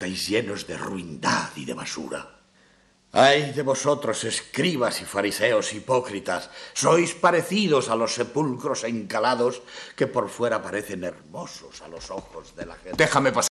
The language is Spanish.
estáis llenos de ruindad y de basura. Ay de vosotros, escribas y fariseos hipócritas, sois parecidos a los sepulcros encalados que por fuera parecen hermosos a los ojos de la gente. Déjame pasar.